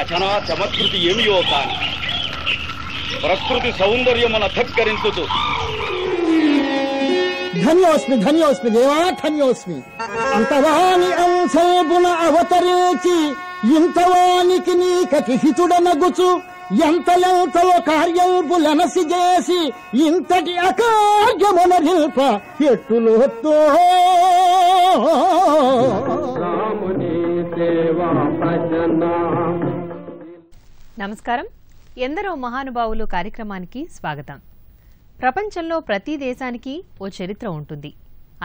రచనా చమత్కృతి ఏమియో కాని ప్రకృతి సౌందర్యమున ధక్కరించుతూ ధన్యోస్మి ధన్యోస్మి దేవా ధన్యోస్మి ఇంతవాని అంశేపున అవతరించి ఇంతవానికి నీ ఎంత కటిహితుడనగుచు ఎంతలెంతలో కార్యంపులనసి చేసి ఇంతటి అకార్యమున నిల్ప ఎట్టులోతో రాముని సేవా భజనా నమస్కారం ఎందరో మహానుభావులు కార్యక్రమానికి స్వాగతం ప్రపంచంలో ప్రతి దేశానికి ఓ చరిత్ర ఉంటుంది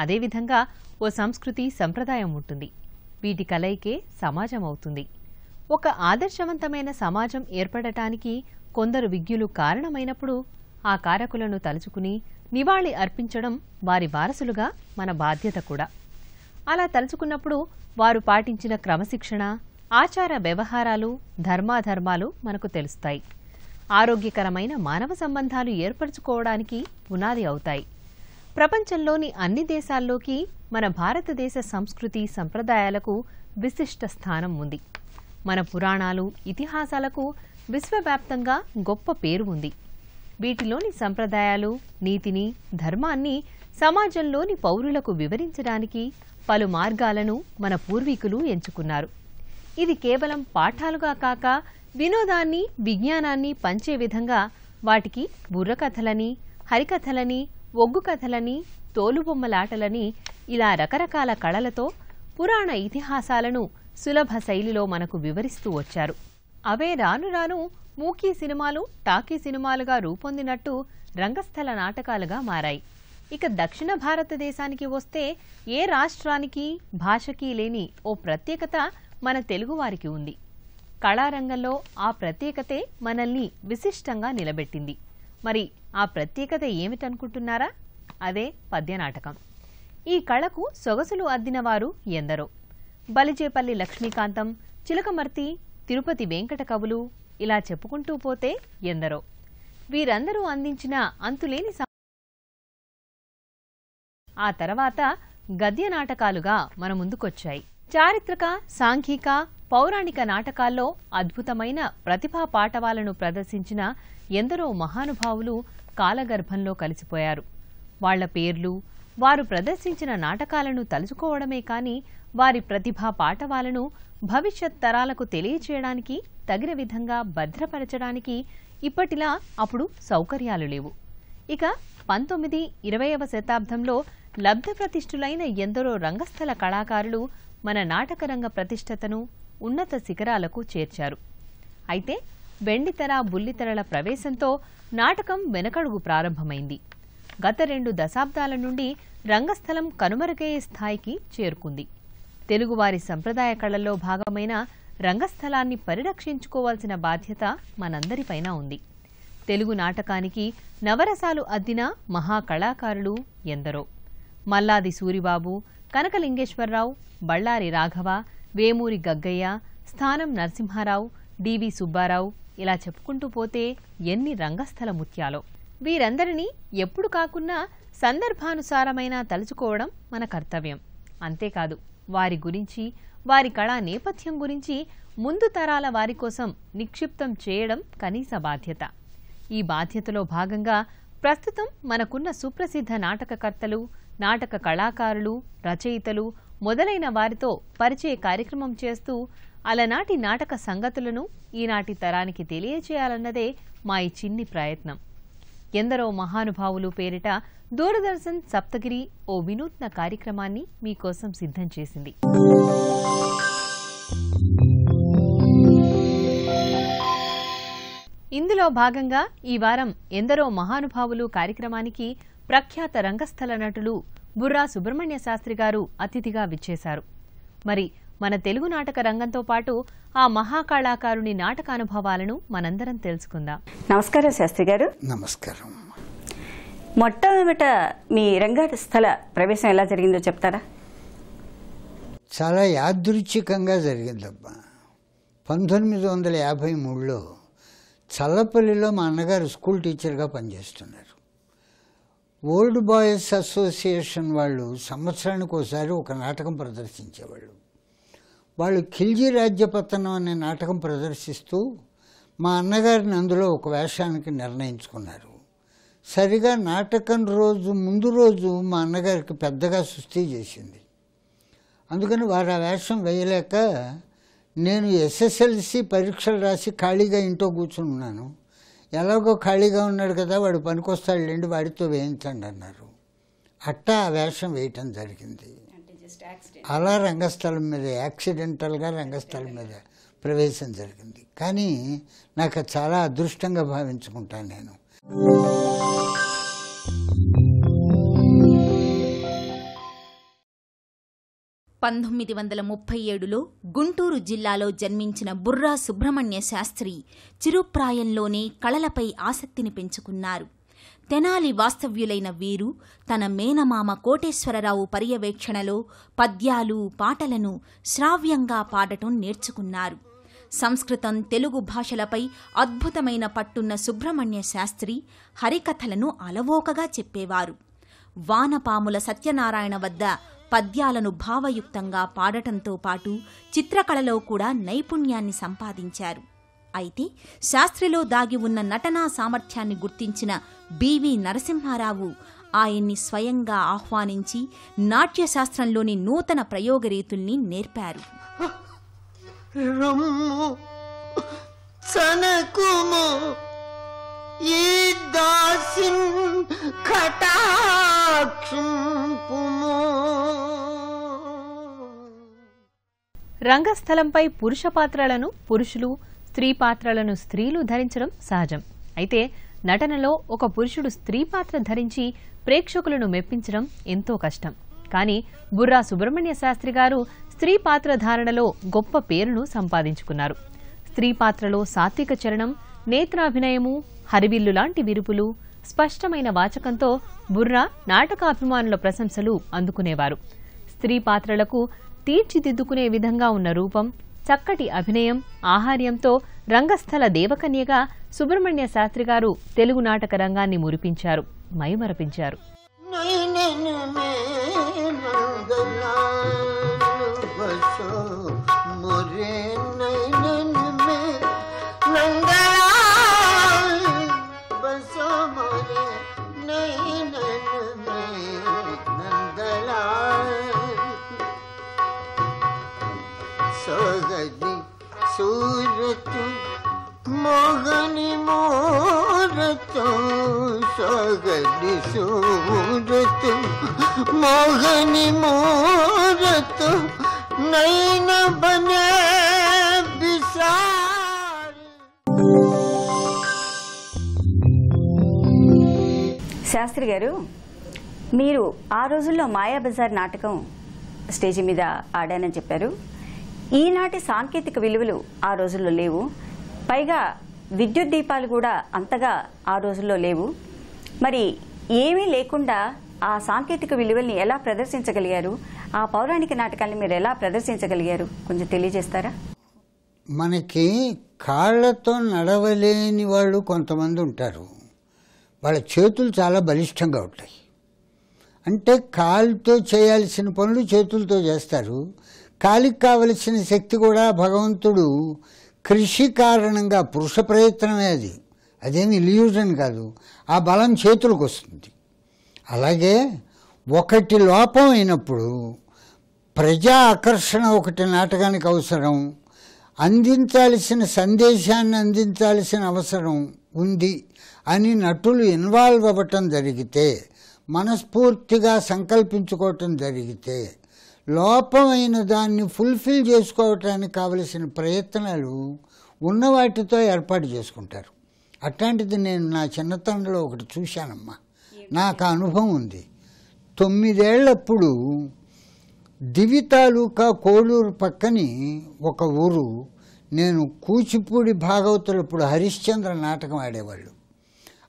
అదేవిధంగా ఓ సంస్కృతి సంప్రదాయం ఉంటుంది వీటి కలయికే సమాజం అవుతుంది ఒక ఆదర్శవంతమైన సమాజం ఏర్పడటానికి కొందరు విజ్ఞులు కారణమైనప్పుడు ఆ కారకులను తలుచుకుని నివాళి అర్పించడం వారి వారసులుగా మన బాధ్యత కూడా అలా తలుచుకున్నప్పుడు వారు పాటించిన క్రమశిక్షణ ఆచార వ్యవహారాలు ధర్మాధర్మాలు మనకు తెలుస్తాయి ఆరోగ్యకరమైన మానవ సంబంధాలు ఏర్పరచుకోవడానికి పునాది అవుతాయి ప్రపంచంలోని అన్ని దేశాల్లోకి మన భారతదేశ సంస్కృతి సంప్రదాయాలకు విశిష్ట స్థానం ఉంది మన పురాణాలు ఇతిహాసాలకు విశ్వవ్యాప్తంగా గొప్ప పేరు ఉంది వీటిలోని సంప్రదాయాలు నీతిని ధర్మాన్ని సమాజంలోని పౌరులకు వివరించడానికి పలు మార్గాలను మన పూర్వీకులు ఎంచుకున్నారు ఇది కేవలం పాఠాలుగా కాక వినోదాన్ని విజ్ఞానాన్ని పంచే విధంగా వాటికి బుర్రకథలని హరికథలని ఒగ్గు కథలని తోలుబొమ్మలాటలని ఇలా రకరకాల కళలతో పురాణ ఇతిహాసాలను సులభ శైలిలో మనకు వివరిస్తూ వచ్చారు అవే రాను రాను మూకీ సినిమాలు టాకీ సినిమాలుగా రూపొందినట్టు రంగస్థల నాటకాలుగా మారాయి ఇక దక్షిణ భారతదేశానికి వస్తే ఏ రాష్ట్రానికి భాషకి లేని ఓ ప్రత్యేకత మన తెలుగువారికి ఉంది కళారంగంలో ఆ ప్రత్యేకతే మనల్ని విశిష్టంగా నిలబెట్టింది మరి ఆ ప్రత్యేకత ఏమిటనుకుంటున్నారా అదే పద్యనాటకం ఈ కళకు సొగసులు అద్దినవారు ఎందరో బలిజేపల్లి లక్ష్మీకాంతం చిలకమర్తి తిరుపతి వెంకట కవులు ఇలా చెప్పుకుంటూ పోతే ఎందరో వీరందరూ అందించిన అంతులేని ఆ తర్వాత గద్య నాటకాలుగా మన ముందుకొచ్చాయి చారిత్రక సాంఘిక పౌరాణిక నాటకాల్లో అద్భుతమైన ప్రతిభా పాటవాలను ప్రదర్శించిన ఎందరో మహానుభావులు కాలగర్భంలో కలిసిపోయారు వాళ్ల పేర్లు వారు ప్రదర్శించిన నాటకాలను తలుచుకోవడమే కాని వారి ప్రతిభా పాఠవాలను భవిష్యత్ తరాలకు తెలియచేయడానికి తగిన విధంగా భద్రపరచడానికి ఇప్పటిలా అప్పుడు సౌకర్యాలు లేవు ఇక పంతొమ్మిది ఇరవయవ శతాబ్దంలో లబ్ధ ప్రతిష్ఠులైన ఎందరో రంగస్థల కళాకారులు మన నాటకరంగ ప్రతిష్టతను ఉన్నత శిఖరాలకు చేర్చారు అయితే వెండితెర బుల్లితెరల ప్రవేశంతో నాటకం వెనకడుగు ప్రారంభమైంది గత రెండు దశాబ్దాల నుండి రంగస్థలం కనుమరుగయ్యే స్థాయికి చేరుకుంది తెలుగువారి సంప్రదాయ కళల్లో భాగమైన రంగస్థలాన్ని పరిరక్షించుకోవాల్సిన బాధ్యత మనందరిపైన ఉంది తెలుగు నాటకానికి నవరసాలు అద్దిన మహాకళాకారులు ఎందరో మల్లాది సూరిబాబు కనకలింగేశ్వరరావు బళ్ళారి రాఘవ వేమూరి గగ్గయ్య స్థానం నరసింహారావు డివి సుబ్బారావు ఇలా చెప్పుకుంటూ పోతే ఎన్ని రంగస్థల ముత్యాలో వీరందరినీ ఎప్పుడు కాకున్నా సందర్భానుసారమైన తలుచుకోవడం మన కర్తవ్యం అంతేకాదు వారి గురించి వారి కళా నేపథ్యం గురించి ముందు తరాల వారి కోసం నిక్షిప్తం చేయడం కనీస బాధ్యత ఈ బాధ్యతలో భాగంగా ప్రస్తుతం మనకున్న సుప్రసిద్ధ నాటకకర్తలు నాటక కళాకారులు రచయితలు మొదలైన వారితో పరిచయ కార్యక్రమం చేస్తూ అలనాటి నాటక సంగతులను ఈనాటి తరానికి తెలియచేయాలన్నదే మా ఈ చిన్ని ప్రయత్నం ఎందరో మహానుభావులు పేరిట దూరదర్శన్ సప్తగిరి ఓ వినూత్న కార్యక్రమాన్ని మీకోసం సిద్ధం చేసింది ఇందులో భాగంగా ఈ వారం ఎందరో మహానుభావులు కార్యక్రమానికి ప్రఖ్యాత రంగస్థల నటులు బుర్రా సుబ్రహ్మణ్య శాస్త్రి గారు అతిథిగా విచ్చేశారు మరి మన తెలుగు నాటక రంగంతో పాటు ఆ మహాకళాకారుని నాటక అనుభవాలను మనందరం తెలుసుకుందాం నమస్కారం శాస్త్రి గారు నమస్కారం మొట్టమొదట మీ రంగస్థల ప్రవేశం ఎలా జరిగిందో చెప్తారా చాలా యాదృచ్ఛికంగా జరిగిందబ్బా పంతొమ్మిది వందల యాభై మూడులో చల్లపల్లిలో మా అన్నగారు స్కూల్ టీచర్గా పనిచేస్తున్నారు ఓల్డ్ బాయ్స్ అసోసియేషన్ వాళ్ళు సంవత్సరానికి ఒకసారి ఒక నాటకం ప్రదర్శించేవాళ్ళు వాళ్ళు ఖిల్జీ రాజ్యపతనం అనే నాటకం ప్రదర్శిస్తూ మా అన్నగారిని అందులో ఒక వేషానికి నిర్ణయించుకున్నారు సరిగా నాటకం రోజు ముందు రోజు మా అన్నగారికి పెద్దగా సుస్థి చేసింది అందుకని వారు ఆ వేషం వేయలేక నేను ఎస్ఎస్ఎల్సి పరీక్షలు రాసి ఖాళీగా ఇంట్లో కూర్చుని ఉన్నాను ఎలాగో ఖాళీగా ఉన్నాడు కదా వాడు వస్తాడు లేండి వాడితో వేయించండి అన్నారు అట్టా ఆ వేషం వేయటం జరిగింది అలా రంగస్థలం మీద యాక్సిడెంటల్గా రంగస్థలం మీద ప్రవేశం జరిగింది కానీ నాకు చాలా అదృష్టంగా భావించుకుంటాను నేను పంతొమ్మిది వందల ముప్పై ఏడులో గుంటూరు జిల్లాలో జన్మించిన బుర్రా సుబ్రహ్మణ్య శాస్త్రి చిరుప్రాయంలోనే కళలపై ఆసక్తిని పెంచుకున్నారు తెనాలి వాస్తవ్యులైన వీరు తన మేనమామ కోటేశ్వరరావు పర్యవేక్షణలో పద్యాలు పాటలను శ్రావ్యంగా పాడటం నేర్చుకున్నారు సంస్కృతం తెలుగు భాషలపై అద్భుతమైన పట్టున్న సుబ్రహ్మణ్య శాస్త్రి హరికథలను అలవోకగా చెప్పేవారు వానపాముల సత్యనారాయణ వద్ద పద్యాలను భావయుక్తంగా పాడటంతో పాటు చిత్రకళలో కూడా నైపుణ్యాన్ని సంపాదించారు అయితే శాస్త్రిలో దాగి ఉన్న నటనా సామర్థ్యాన్ని గుర్తించిన బివి నరసింహారావు ఆయన్ని స్వయంగా ఆహ్వానించి నాట్యశాస్త్రంలోని నూతన ప్రయోగరీతుల్ని నేర్పారు రమ్ము ఈ కటాక్షింపుము రంగస్థలంపై పురుష పాత్రలను పురుషులు స్త్రీ పాత్రలను స్త్రీలు ధరించడం సహజం అయితే నటనలో ఒక పురుషుడు స్త్రీ పాత్ర ధరించి ప్రేక్షకులను మెప్పించడం ఎంతో కష్టం కానీ బుర్రా సుబ్రహ్మణ్య శాస్త్రి గారు స్త్రీ పాత్ర ధారణలో గొప్ప పేరును సంపాదించుకున్నారు స్త్రీ పాత్రలో సాత్విక చరణం నేత్రాభినయము హరివిల్లు లాంటి విరుపులు స్పష్టమైన వాచకంతో బుర్రా నాటకాభిమానుల ప్రశంసలు అందుకునేవారు స్త్రీ పాత్రలకు తీర్చిదిద్దుకునే విధంగా ఉన్న రూపం చక్కటి అభినయం ఆహార్యంతో రంగస్థల దేవకన్యగా సుబ్రహ్మణ్య శాస్త్రి గారు తెలుగు నాటక రంగాన్ని మురిపించారు మైమరపించారు సొగది సూరతు మోగని మోరతో సొగది సూరతు మోగని మోరతో నైన శాస్త్రి గారు మీరు ఆ రోజుల్లో మాయాబజార్ నాటకం స్టేజ్ మీద ఆడానని చెప్పారు ఈనాటి సాంకేతిక విలువలు ఆ రోజుల్లో లేవు పైగా విద్యుత్ దీపాలు కూడా అంతగా ఆ రోజుల్లో లేవు మరి ఏమీ లేకుండా ఆ సాంకేతిక విలువల్ని ఎలా ప్రదర్శించగలిగారు ఆ పౌరాణిక నాటకాన్ని మీరు ఎలా ప్రదర్శించగలిగారు కొంచెం తెలియజేస్తారా మనకి కాళ్ళతో నడవలేని వాళ్ళు కొంతమంది ఉంటారు వాళ్ళ చేతులు చాలా బలిష్టంగా ఉంటాయి అంటే కాళ్ళతో చేయాల్సిన పనులు చేతులతో చేస్తారు కాలికి కావలసిన శక్తి కూడా భగవంతుడు కృషి కారణంగా పురుష ప్రయత్నమే అది అదేమి ఇల్యూజన్ కాదు ఆ బలం చేతులకు వస్తుంది అలాగే ఒకటి లోపం అయినప్పుడు ప్రజా ఆకర్షణ ఒకటి నాటకానికి అవసరం అందించాల్సిన సందేశాన్ని అందించాల్సిన అవసరం ఉంది అని నటులు ఇన్వాల్వ్ అవ్వటం జరిగితే మనస్ఫూర్తిగా సంకల్పించుకోవటం జరిగితే లోపమైన దాన్ని ఫుల్ఫిల్ చేసుకోవటానికి కావలసిన ప్రయత్నాలు ఉన్న వాటితో ఏర్పాటు చేసుకుంటారు అట్లాంటిది నేను నా చిన్నతనంలో ఒకటి చూశానమ్మా నాకు అనుభవం ఉంది తొమ్మిదేళ్లప్పుడు దివి తాలూకా కోడూరు పక్కని ఒక ఊరు నేను కూచిపూడి భాగవతులప్పుడు హరిశ్చంద్ర నాటకం ఆడేవాళ్ళు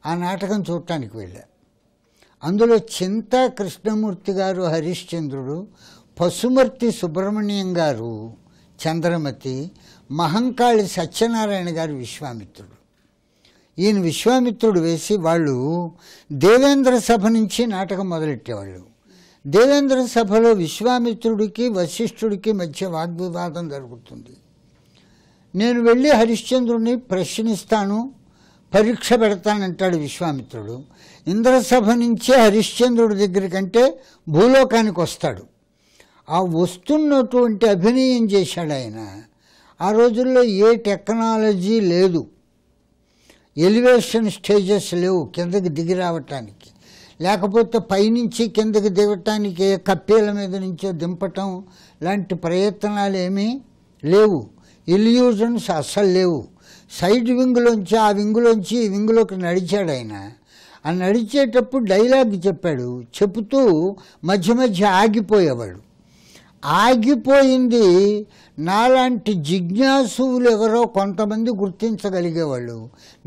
ఆ నాటకం చూడటానికి వెళ్ళా అందులో చింతా కృష్ణమూర్తి గారు హరిశ్చంద్రుడు పశుమర్తి సుబ్రహ్మణ్యం గారు చంద్రమతి మహంకాళి సత్యనారాయణ గారు విశ్వామిత్రుడు ఈయన విశ్వామిత్రుడు వేసి వాళ్ళు దేవేంద్ర సభ నుంచి నాటకం మొదలెట్టేవాళ్ళు దేవేంద్ర సభలో విశ్వామిత్రుడికి వశిష్ఠుడికి మధ్య వాగ్వివాదం జరుగుతుంది నేను వెళ్ళి హరిశ్చంద్రుడిని ప్రశ్నిస్తాను పరీక్ష పెడతానంటాడు విశ్వామిత్రుడు ఇంద్రసభ నుంచే హరిశ్చంద్రుడి దగ్గరికంటే భూలోకానికి వస్తాడు ఆ వస్తున్నటువంటి అభినయం చేశాడు ఆయన ఆ రోజుల్లో ఏ టెక్నాలజీ లేదు ఎలివేషన్ స్టేజెస్ లేవు కిందకి దిగి రావటానికి లేకపోతే పైనుంచి కిందకి దిగటానికి కప్పేల మీద నుంచో దింపటం లాంటి ప్రయత్నాలు ఏమీ లేవు ఇల్యూజన్స్ అస్సలు లేవు సైడ్ వింగ్లోంచి ఆ వింగ్లోంచి ఈ వింగ్లోకి నడిచాడు ఆయన ఆ నడిచేటప్పుడు డైలాగ్ చెప్పాడు చెబుతూ మధ్య మధ్య ఆగిపోయేవాడు ఆగిపోయింది నాలాంటి జిజ్ఞాసువులు ఎవరో కొంతమంది గుర్తించగలిగేవాళ్ళు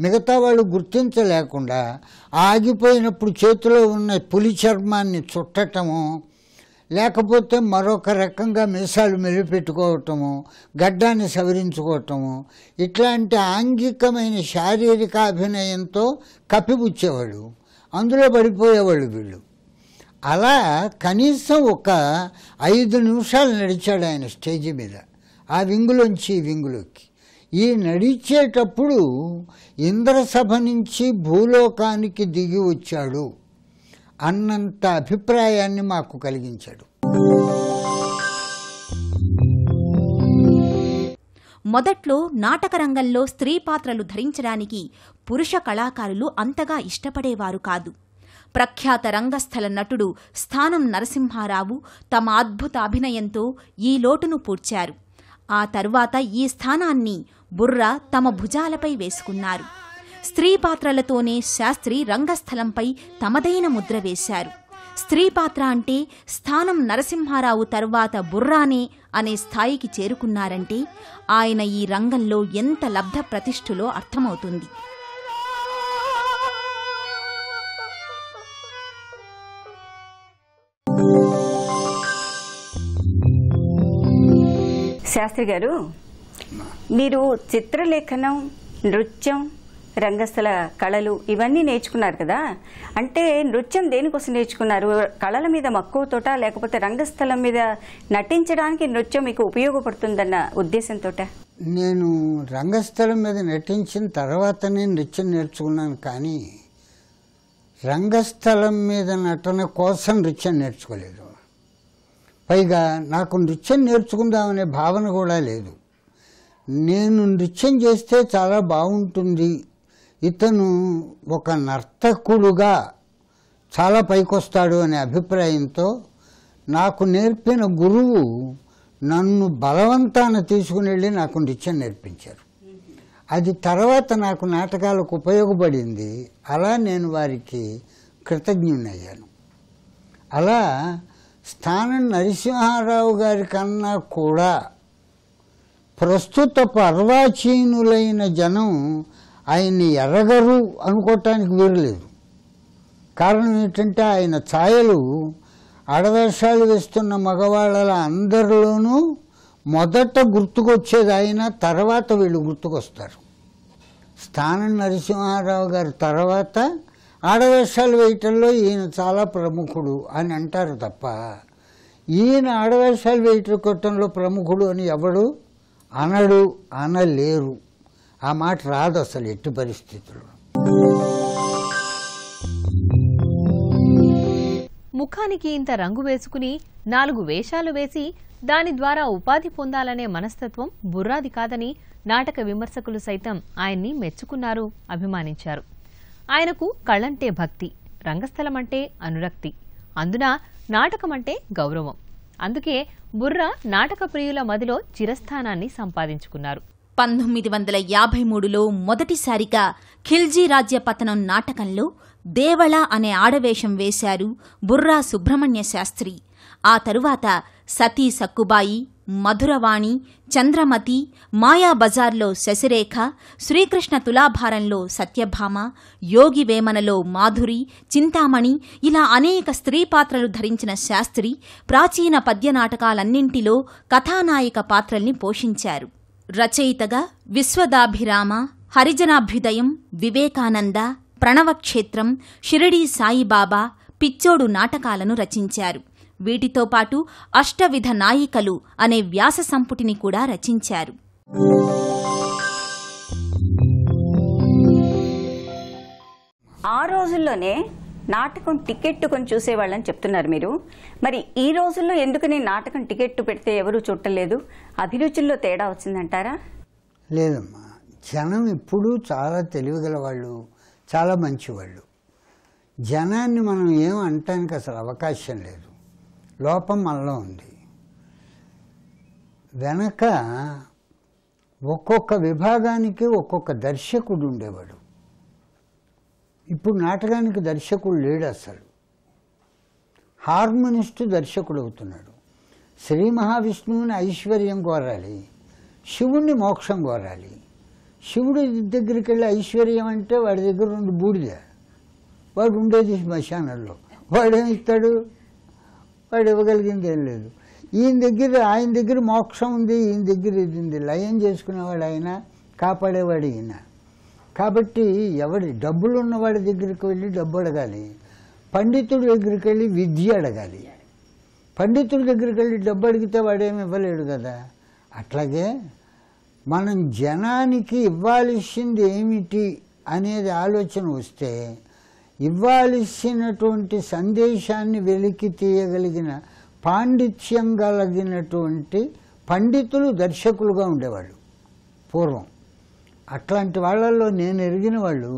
మిగతా వాళ్ళు గుర్తించలేకుండా ఆగిపోయినప్పుడు చేతిలో ఉన్న పులి చర్మాన్ని చుట్టటము లేకపోతే మరొక రకంగా మీసాలు మెలిపెట్టుకోవటము గడ్డాన్ని సవరించుకోవటము ఇట్లాంటి ఆంగికమైన శారీరక అభినయంతో కప్పిపుచ్చేవాళ్ళు అందులో పడిపోయేవాళ్ళు వీళ్ళు అలా కనీసం ఒక ఐదు నిమిషాలు నడిచాడు ఆయన స్టేజ్ మీద ఆ వింగులోంచి వింగులోకి ఈ నడిచేటప్పుడు ఇంద్రసభ నుంచి భూలోకానికి దిగి వచ్చాడు అన్నంత అభిప్రాయాన్ని మాకు కలిగించాడు మొదట్లో నాటకరంగంలో స్త్రీ పాత్రలు ధరించడానికి పురుష కళాకారులు అంతగా ఇష్టపడేవారు కాదు ప్రఖ్యాత రంగస్థల నటుడు స్థానం నరసింహారావు తమ అద్భుత అభినయంతో ఈ లోటును పూడ్చారు ఆ తర్వాత ఈ స్థానాన్ని బుర్ర తమ భుజాలపై వేసుకున్నారు స్త్రీ పాత్రలతోనే శాస్త్రి రంగస్థలంపై తమదైన ముద్ర వేశారు స్త్రీ పాత్ర అంటే స్థానం నరసింహారావు తర్వాత బుర్రానే అనే స్థాయికి చేరుకున్నారంటే ఆయన ఈ రంగంలో ఎంత లబ్ధ ప్రతిష్ఠులో అర్థమవుతుంది శాస్త్రి గారు మీరు చిత్రలేఖనం నృత్యం రంగస్థల కళలు ఇవన్నీ నేర్చుకున్నారు కదా అంటే నృత్యం దేనికోసం నేర్చుకున్నారు కళల మీద మక్కువతోట లేకపోతే రంగస్థలం మీద నటించడానికి నృత్యం మీకు ఉపయోగపడుతుందన్న ఉద్దేశంతో నేను రంగస్థలం మీద నటించిన తర్వాతనే నృత్యం నేర్చుకున్నాను కానీ రంగస్థలం మీద నటన కోసం నృత్యం నేర్చుకోలేదు పైగా నాకు నృత్యం నేర్చుకుందామనే భావన కూడా లేదు నేను నృత్యం చేస్తే చాలా బాగుంటుంది ఇతను ఒక నర్తకుడుగా చాలా పైకొస్తాడు అనే అభిప్రాయంతో నాకు నేర్పిన గురువు నన్ను బలవంతాన తీసుకుని వెళ్ళి నాకు నృత్యం నేర్పించారు అది తర్వాత నాకు నాటకాలకు ఉపయోగపడింది అలా నేను వారికి కృతజ్ఞుణ్ణయ్యాను అలా స్థానం నరసింహారావు గారి కన్నా కూడా ప్రస్తుత పర్వాచీనులైన జనం ఆయన్ని ఎరగరు అనుకోవటానికి వీరలేదు కారణం ఏంటంటే ఆయన ఛాయలు అడవేషాలు వేస్తున్న మగవాళ్ళ అందరిలోనూ మొదట గుర్తుకొచ్చేది ఆయన తర్వాత వీళ్ళు గుర్తుకొస్తారు స్థానం నరసింహారావు గారి తర్వాత ఆడవేషాలు వేయటంలో ఈయన చాలా ప్రముఖుడు అని అంటారు తప్ప ఈయన ఆడవేషాలు వేయటంలో ప్రముఖుడు అని ఎవడు అనడు అనలేరు ఆ మాట రాదు అసలు ఎట్టి పరిస్థితుల్లో ముఖానికి ఇంత రంగు వేసుకుని నాలుగు వేషాలు వేసి దాని ద్వారా ఉపాధి పొందాలనే మనస్తత్వం బుర్రాది కాదని నాటక విమర్శకులు సైతం ఆయన్ని మెచ్చుకున్నారు అభిమానించారు ఆయనకు కళంటే భక్తి రంగస్థలం అంటే అనురక్తి అందున నాటకం అంటే గౌరవం అందుకే బుర్ర నాటక ప్రియుల మదిలో చిరస్థానాన్ని సంపాదించుకున్నారు పంతొమ్మిది వందల యాభై మూడులో మొదటిసారిగా ఖిల్జీ రాజ్య పతనం నాటకంలో దేవళ అనే ఆడవేషం వేశారు బుర్రా సుబ్రహ్మణ్య శాస్త్రి ఆ తరువాత సతీ సక్కుబాయి మధురవాణి చంద్రమతి మాయాబజార్లో శశిరేఖ శ్రీకృష్ణ తులాభారంలో సత్యభామ యోగి వేమనలో మాధురి చింతామణి ఇలా అనేక స్త్రీ పాత్రలు ధరించిన శాస్త్రి ప్రాచీన పద్యనాటకాలన్నింటిలో కథానాయక పాత్రల్ని పోషించారు రచయితగా విశ్వదాభిరామ హరిజనాభ్యుదయం వివేకానంద ప్రణవక్షేత్రం షిరిడీ సాయిబాబా పిచ్చోడు నాటకాలను రచించారు వీటితో పాటు అష్టవిధ నాయికలు అనే వ్యాస సంపుటిని కూడా రచించారు ఆ రోజుల్లోనే నాటకం టికెట్టుకొని చూసేవాళ్ళని చెప్తున్నారు మీరు మరి ఈ రోజుల్లో ఎందుకని నాటకం టికెట్టు పెడితే ఎవరు చుట్టలేదు అభిరుచుల్లో తేడా వచ్చిందంటారా లేదమ్మా జనం ఇప్పుడు చాలా తెలివిగల వాళ్ళు చాలా మంచివాళ్ళు జనాన్ని మనం ఏం అనటానికి అసలు అవకాశం లేదు లోపం మనలో ఉంది వెనక ఒక్కొక్క విభాగానికి ఒక్కొక్క దర్శకుడు ఉండేవాడు ఇప్పుడు నాటకానికి దర్శకుడు లేడు అసలు హార్మోనిస్ట్ దర్శకుడు అవుతున్నాడు శ్రీ మహావిష్ణువుని ఐశ్వర్యం కోరాలి శివుణ్ణి మోక్షం కోరాలి శివుడి దగ్గరికి వెళ్ళి ఐశ్వర్యం అంటే వాడి దగ్గర ఉండి బూడిద వాడు ఉండేది శ్మశానంలో వాడేమిస్తాడు వాడు ఇవ్వగలిగింది ఏం లేదు ఈయన దగ్గర ఆయన దగ్గర మోక్షం ఉంది ఈయన దగ్గర ఇది ఉంది లయం చేసుకునేవాడు ఆయన కాపాడేవాడు ఈయన కాబట్టి ఎవడి డబ్బులు ఉన్నవాడి దగ్గరికి వెళ్ళి డబ్బు అడగాలి పండితుడి దగ్గరికి వెళ్ళి విద్య అడగాలి పండితుడి దగ్గరికి వెళ్ళి డబ్బు అడిగితే వాడేమి ఇవ్వలేడు కదా అట్లాగే మనం జనానికి ఇవ్వాల్సింది ఏమిటి అనేది ఆలోచన వస్తే ఇవ్వాల్సినటువంటి సందేశాన్ని వెలికి తీయగలిగిన పాండిత్యం కలిగినటువంటి పండితులు దర్శకులుగా ఉండేవాళ్ళు పూర్వం అట్లాంటి వాళ్ళల్లో నేను ఎరిగిన వాళ్ళు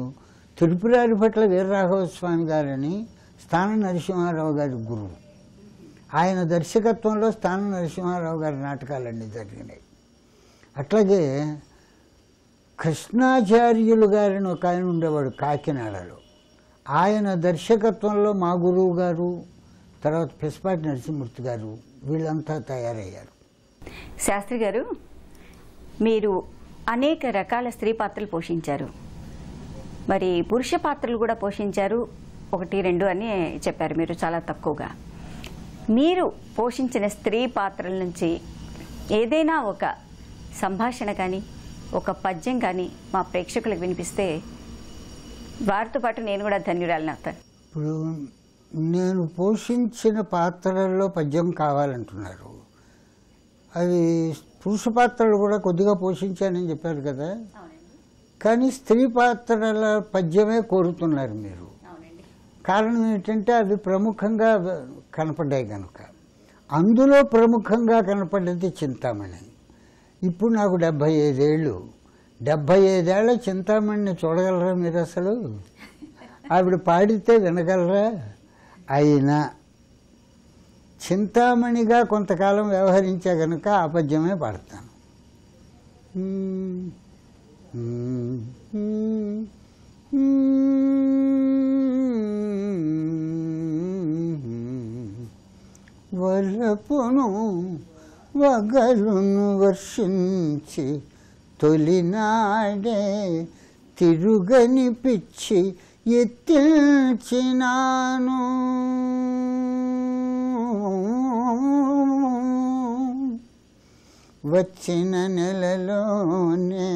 తిరుపురారి పట్ల వీరరాఘవ స్వామి గారని స్థాన నరసింహారావు గారి గురువు ఆయన దర్శకత్వంలో స్థాన నరసింహారావు గారి నాటకాలన్నీ జరిగినాయి అట్లాగే కృష్ణాచార్యులు గారిని ఒక ఆయన ఉండేవాడు కాకినాడలో ఆయన దర్శకత్వంలో మా గురువు గారు తర్వాత పిసపాటి నరసింహమూర్తి గారు వీళ్ళంతా తయారయ్యారు శాస్త్రి గారు మీరు అనేక రకాల స్త్రీ పాత్రలు పోషించారు మరి పురుష పాత్రలు కూడా పోషించారు ఒకటి రెండు అని చెప్పారు మీరు చాలా తక్కువగా మీరు పోషించిన స్త్రీ పాత్రల నుంచి ఏదైనా ఒక సంభాషణ కానీ ఒక పద్యం కానీ మా ప్రేక్షకులకు వినిపిస్తే వారితో పాటు నేను కూడా ధన్యురాలని ఇప్పుడు నేను పోషించిన పాత్రల్లో పద్యం కావాలంటున్నారు అవి పురుష పాత్రలు కూడా కొద్దిగా పోషించానని చెప్పారు కదా కానీ స్త్రీ పాత్రల పద్యమే కోరుతున్నారు మీరు కారణం ఏంటంటే అవి ప్రముఖంగా కనపడ్డాయి కనుక అందులో ప్రముఖంగా కనపడ్డది చింతామణి ఇప్పుడు నాకు డెబ్భై ఐదేళ్ళు డెబ్భై ఐదేళ్ల చింతామణిని చూడగలరా మీరు అసలు ఆవిడ పాడితే వినగలరా అయినా చింతామణిగా కొంతకాలం వ్యవహరించే గనుక ఆపద్యమే పాడతాను వరపును వగలును వర్షించి తొలినాడే తిరుగని పిచ్చి ఎత్తిల్చినాను వచ్చిన నెలలోనే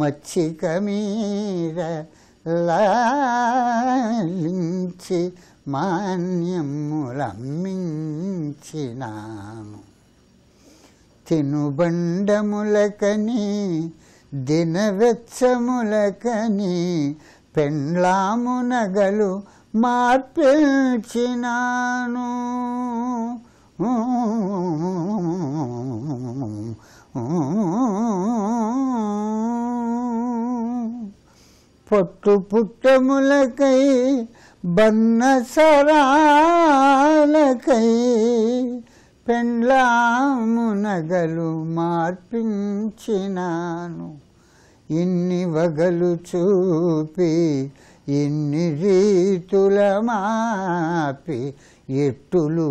మచ్చిక మీద లాలించి మాన్యములమ్మించినాను బండములకని దినవెచ్చములకని పెండ్లాము నగలు మార్పిల్చినాను పొట్టు పుట్టములకై బన్న సరాలకై పెండ్లాము నగలు మార్పించినాను ఇన్ని వగలు చూపి ఇన్ని రీతుల మాపి ఎట్టులు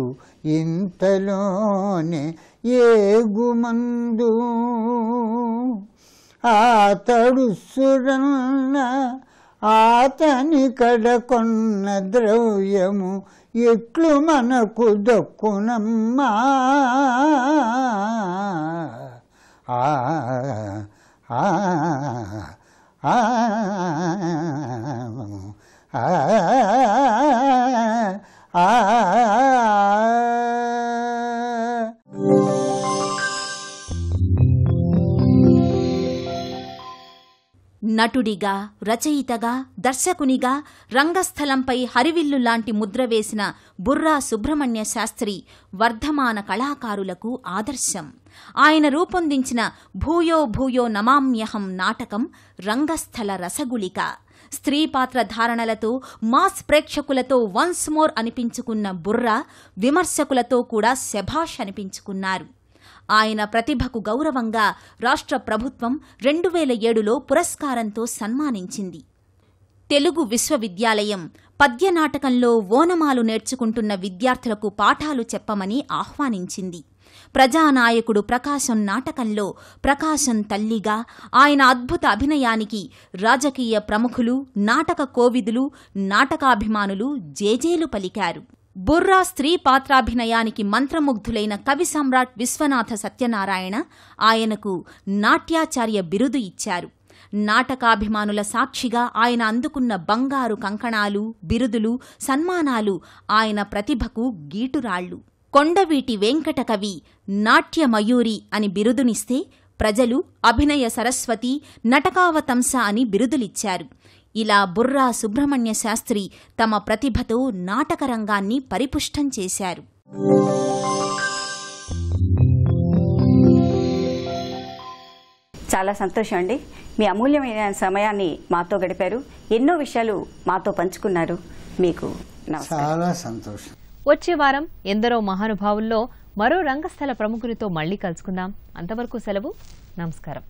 ఇంతలోనే ఏగుమందు ఆతడు సురన్న ఆతని కడకొన్న ద్రవ్యము ఎట్లు మనకు దక్కునమ్మా ఆ ఆ ఆ ఆ ఆ నటుడిగా రచయితగా దర్శకునిగా రంగస్థలంపై హరివిల్లు లాంటి ముద్ర వేసిన బుర్రా సుబ్రహ్మణ్య శాస్త్రి వర్ధమాన కళాకారులకు ఆదర్శం ఆయన రూపొందించిన భూయో భూయో నమామ్యహం నాటకం రంగస్థల రసగుళిక స్త్రీ పాత్ర ధారణలతో మాస్ ప్రేక్షకులతో వన్స్ మోర్ అనిపించుకున్న బుర్రా విమర్శకులతో కూడా శభాష్ అనిపించుకున్నారు ఆయన ప్రతిభకు గౌరవంగా రాష్ట్ర ప్రభుత్వం రెండు వేల ఏడులో పురస్కారంతో సన్మానించింది తెలుగు విశ్వవిద్యాలయం పద్యనాటకంలో ఓనమాలు నేర్చుకుంటున్న విద్యార్థులకు పాఠాలు చెప్పమని ఆహ్వానించింది ప్రజానాయకుడు ప్రకాశం నాటకంలో ప్రకాశం తల్లిగా ఆయన అద్భుత అభినయానికి రాజకీయ ప్రముఖులు నాటక కోవిదులు నాటకాభిమానులు జేజేలు పలికారు బుర్రా స్త్రీ పాత్రాభినయానికి మంత్రముగ్ధులైన కవి సమ్రాట్ విశ్వనాథ సత్యనారాయణ ఆయనకు నాట్యాచార్య బిరుదు ఇచ్చారు నాటకాభిమానుల సాక్షిగా ఆయన అందుకున్న బంగారు కంకణాలు బిరుదులు సన్మానాలు ఆయన ప్రతిభకు గీటురాళ్లు కొండవీటి వెంకటకవి నాట్యమయూరి అని బిరుదునిస్తే ప్రజలు అభినయ సరస్వతి నటకావతంస అని బిరుదులిచ్చారు ఇలా బుర్రా సుబ్రహ్మణ్య శాస్త్రి తమ ప్రతిభతో నాటకరంగాన్ని పరిపుష్టం చేశారు చాలా సంతోషం అండి మీ అమూల్యమైన సమయాన్ని మాతో గడిపారు ఎన్నో విషయాలు మాతో పంచుకున్నారు మీకు చాలా సంతోషం వచ్చే వారం ఎందరో మహానుభావుల్లో మరో రంగస్థల ప్రముఖునితో మళ్లీ కలుసుకుందాం అంతవరకు సెలవు నమస్కారం